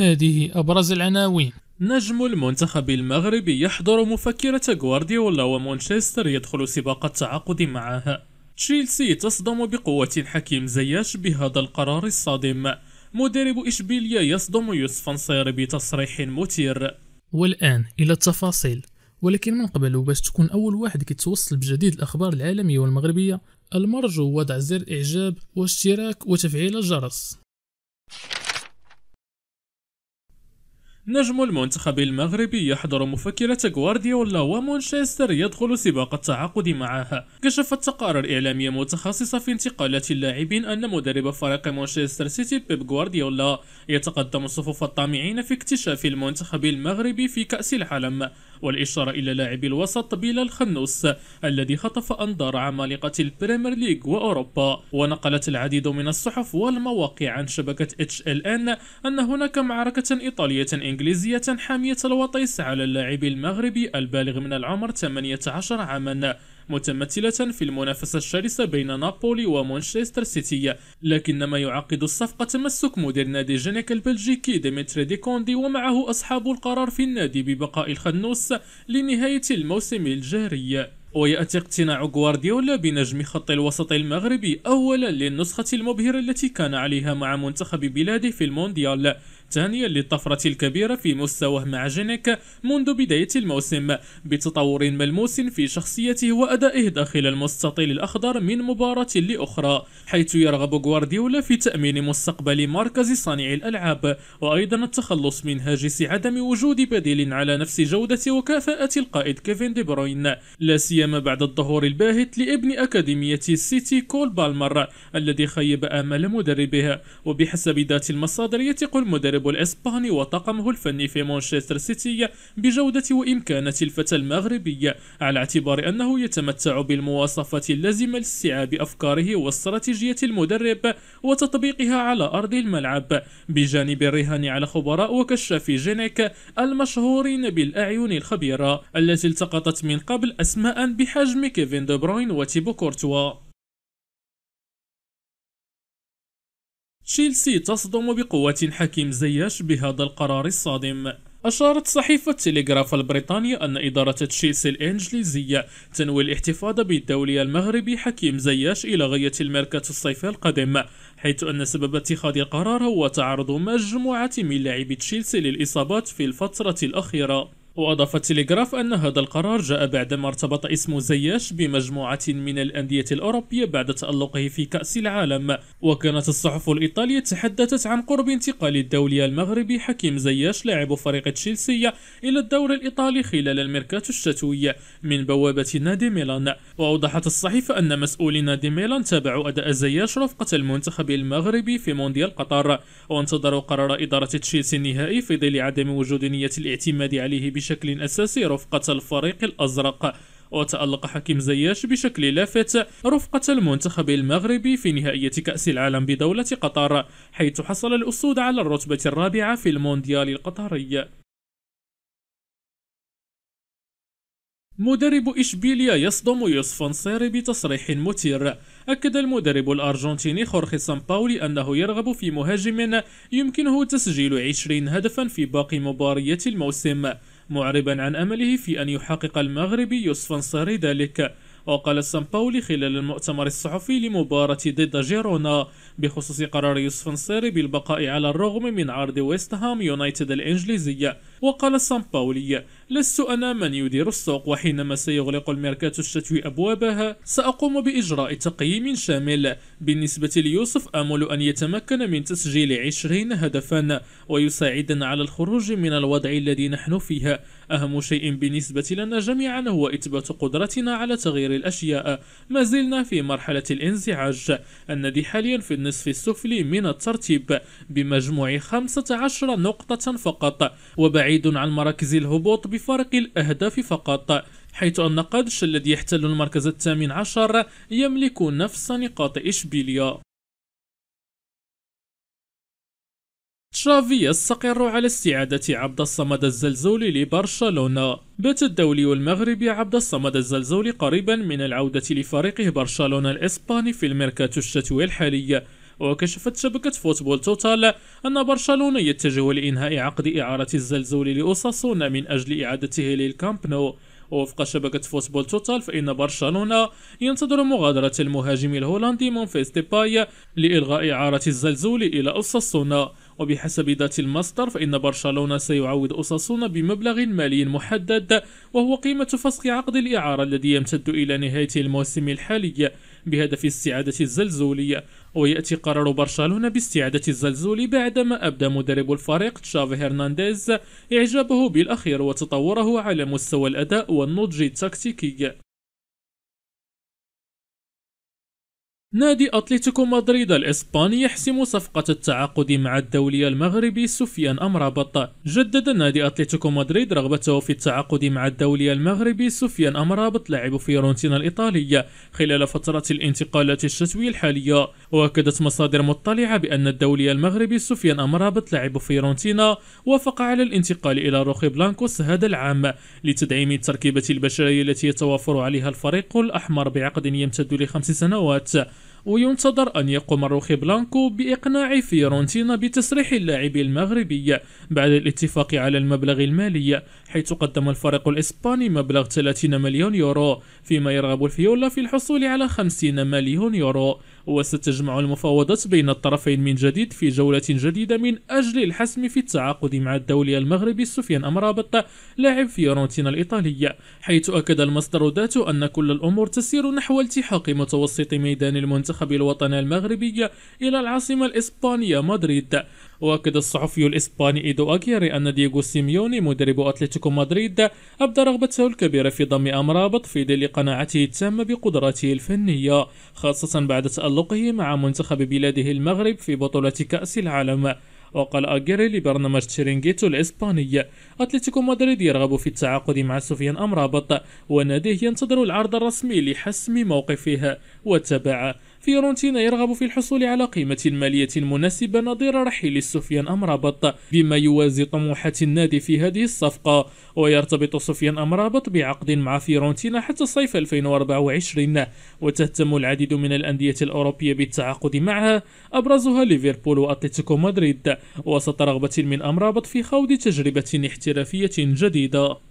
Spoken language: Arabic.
هذه أبرز العناوين نجم المنتخب المغربي يحضر مفكرة غوارديولا ومانشستر يدخل سباق التعاقد معها تشيلسي تصدم بقوة حكيم زياش بهذا القرار الصادم مدرب إشبيليا يصدم يوسف نصير بتصريح مثير والآن إلى التفاصيل ولكن من قبل وباش تكون أول واحد كيتوصل بجديد الأخبار العالمية والمغربية المرجو وضع زر إعجاب واشتراك وتفعيل الجرس you نجم المنتخب المغربي يحضر مفكرة غوارديولا ومانشستر يدخل سباق التعاقد معها كشفت تقارير إعلامية متخصصة في انتقالات اللاعبين أن مدرب فريق مانشستر سيتي بيب غوارديولا يتقدم صفوف الطامعين في اكتشاف المنتخب المغربي في كأس العالم والإشارة إلى لاعب الوسط بيل خنوس الذي خطف أنظار عمالقة البريمير ليج وأوروبا ونقلت العديد من الصحف والمواقع عن شبكة اتش ال ان أن هناك معركة إيطالية إنجليزية حامية الوطيس على اللاعب المغربي البالغ من العمر 18 عاما متمثلة في المنافسة الشرسة بين نابولي ومانشستر سيتي لكن ما يعقد الصفقة تمسك مدير نادي جنيك البلجيكي ديمتري دي كوندي ومعه أصحاب القرار في النادي ببقاء الخنوس لنهاية الموسم الجاري ويأتي اقتناع غوارديولا بنجم خط الوسط المغربي أولا للنسخة المبهرة التي كان عليها مع منتخب بلاده في المونديال ثانيا للطفرة الكبيرة في مستواه مع جينيك منذ بداية الموسم بتطور ملموس في شخصيته وأدائه داخل المستطيل الأخضر من مباراة لأخرى حيث يرغب غوارديولا في تأمين مستقبل مركز صانع الألعاب وأيضا التخلص من هاجس عدم وجود بديل على نفس جودة وكفاءة القائد كيفين دي بروين لا سيما بعد الظهور الباهت لابن أكاديمية السيتي كول بالمر الذي خيب آمال مدربه وبحسب ذات المصادر يثق المدرب المدرب الإسباني وطاقمه الفني في مانشستر سيتي بجودة وإمكانات الفتى المغربي على اعتبار أنه يتمتع بالمواصفات اللازمة لاستيعاب أفكاره واستراتيجية المدرب وتطبيقها على أرض الملعب بجانب الرهان على خبراء وكشاف جينيك المشهورين بالأعين الخبيرة التي التقطت من قبل أسماء بحجم كيفين دي بروين وتيبو كورتوا تشيلسي تصدم بقوة حكيم زياش بهذا القرار الصادم أشارت صحيفة تيليغراف البريطانية أن إدارة تشيلسي الإنجليزية تنوي الاحتفاظ بالدولي المغربي حكيم زياش إلى غاية الميركات الصيفي القادم حيث أن سبب اتخاذ القرار هو تعرض مجموعة من لاعبي تشيلسي للإصابات في الفترة الأخيرة وأضاف تيليغراف أن هذا القرار جاء بعدما ارتبط اسم زياش بمجموعة من الأندية الأوروبية بعد تألقه في كأس العالم وكانت الصحف الإيطالية تحدثت عن قرب انتقال الدولي المغربي حكيم زياش لاعب فريق تشيلسي إلى الدوري الإيطالي خلال الميركاتو الشتوي من بوابة نادي ميلان وأوضحت الصحيفة أن مسؤولي نادي ميلان تابعوا أداء زياش رفقة المنتخب المغربي في مونديال قطر وانتظروا قرار إدارة تشيلسي النهائي في ظل عدم وجود نية الاعتماد عليه بشكل بشكل أساسي رفقة الفريق الأزرق وتألق حكيم زياش بشكل لافت رفقة المنتخب المغربي في نهائية كأس العالم بدولة قطر حيث حصل الأسود على الرتبة الرابعة في المونديال القطري مدرب إشبيليا يصدم يوسف نصيري بتصريح مثير أكد المدرب الأرجنتيني خورخي سامباولي أنه يرغب في مهاجم يمكنه تسجيل 20 هدفا في باقي مباريات الموسم معربا عن أمله في أن يحقق المغربي يوسف أنصاري ذلك وقال سامباولي خلال المؤتمر الصحفي لمباراة ضد جيرونا بخصوص قرار يوسف نصيري بالبقاء على الرغم من عرض ويست هام يونايتد الإنجليزية وقال سان باولي لست أنا من يدير السوق وحينما سيغلق الميركات الشتوي أبوابها سأقوم بإجراء تقييم شامل بالنسبة ليوسف أمل أن يتمكن من تسجيل 20 هدفا ويساعدنا على الخروج من الوضع الذي نحن فيه أهم شيء بالنسبة لنا جميعا هو إثبات قدرتنا على تغيير الأشياء ما زلنا في مرحلة الانزعاج الذي حاليا في النصف السفلي من الترتيب بمجموع 15 نقطة فقط وبعد بعيد عن مراكز الهبوط بفارق الأهداف فقط حيث أن قادش الذي يحتل المركز الثامن عشر يملك نفس نقاط إشبيليا تشافي يستقر على استعادة عبد الصمد الزلزولي لبرشلونة بات الدولي المغربي عبد الصمد الزلزولي قريبا من العودة لفريقه برشلونة الإسباني في الميركاتو الشتوي الحالي وكشفت شبكة فوتبول توتال أن برشلونة يتجه لإنهاء عقد إعارة الزلزول لأوساسونا من أجل إعادته للكامب نو ووفق شبكة فوتبول توتال فإن برشلونة ينتظر مغادرة المهاجم الهولندي مونفيس ديباي لإلغاء إعارة الزلزول إلى أوساسونا وبحسب ذات المصدر فإن برشلونة سيعوض أوساسونا بمبلغ مالي محدد وهو قيمة فسخ عقد الإعارة الذي يمتد إلى نهاية الموسم الحالي بهدف استعادة الزلزولية ويأتي قرار برشلونة باستعادة الزلزولي بعدما أبدى مدرب الفريق تشافي هرنانديز إعجابه بالأخير وتطوره على مستوى الأداء والنضج التكتيكي نادي أتلتيكو مدريد الإسباني يحسم صفقة التعاقد مع الدولي المغربي سفيان أمرابط جدد نادي أتلتيكو مدريد رغبته في التعاقد مع الدولي المغربي سفيان أمرابط لاعب فيورنتينا الإيطالية خلال فترة الانتقالات الشتوية الحالية وأكدت مصادر مطلعة بأن الدولي المغربي سفيان أمرابط لاعب فيورنتينا وافق على الانتقال إلى روخي بلانكوس هذا العام لتدعيم التركيبة البشرية التي يتوافر عليها الفريق الأحمر بعقد يمتد لخمس سنوات وينتظر أن يقوم روخي بلانكو بإقناع فيورنتينا بتسريح اللاعب المغربي بعد الاتفاق على المبلغ المالي حيث قدم الفريق الإسباني مبلغ 30 مليون يورو فيما يرغب الفيولا في الحصول على 50 مليون يورو وستجمع المفاوضات بين الطرفين من جديد في جولة جديدة من أجل الحسم في التعاقد مع الدولي المغربي سفيان أمرابط لاعب فيورنتينا الإيطالية حيث أكد المصدر ذاته أن كل الأمور تسير نحو التحاق متوسط ميدان المنتخب الوطني المغربي إلى العاصمة الإسبانية مدريد واكد الصحفي الاسباني ايدو اغيري ان دييغو سيميوني مدرب اتلتيكو مدريد ابدى رغبته الكبيره في ضم امرابط في ظل قناعته التامه بقدراته الفنيه خاصه بعد تالقه مع منتخب بلاده المغرب في بطوله كاس العالم وقال أجيري لبرنامج تشيرينغيتو الإسباني أتلتيكو مدريد يرغب في التعاقد مع سفيان أمرابط وناديه ينتظر العرض الرسمي لحسم موقفه وتابع فيورنتينا يرغب في الحصول على قيمة مالية مناسبة نظير رحيل سفيان أمرابط بما يوازي طموحات النادي في هذه الصفقة ويرتبط سفيان أمرابط بعقد مع فيورنتينا حتى صيف 2024 وتهتم العديد من الأندية الأوروبية بالتعاقد معها أبرزها ليفربول وأتلتيكو مدريد وسط رغبة من أمرابط في خوض تجربة احترافية جديدة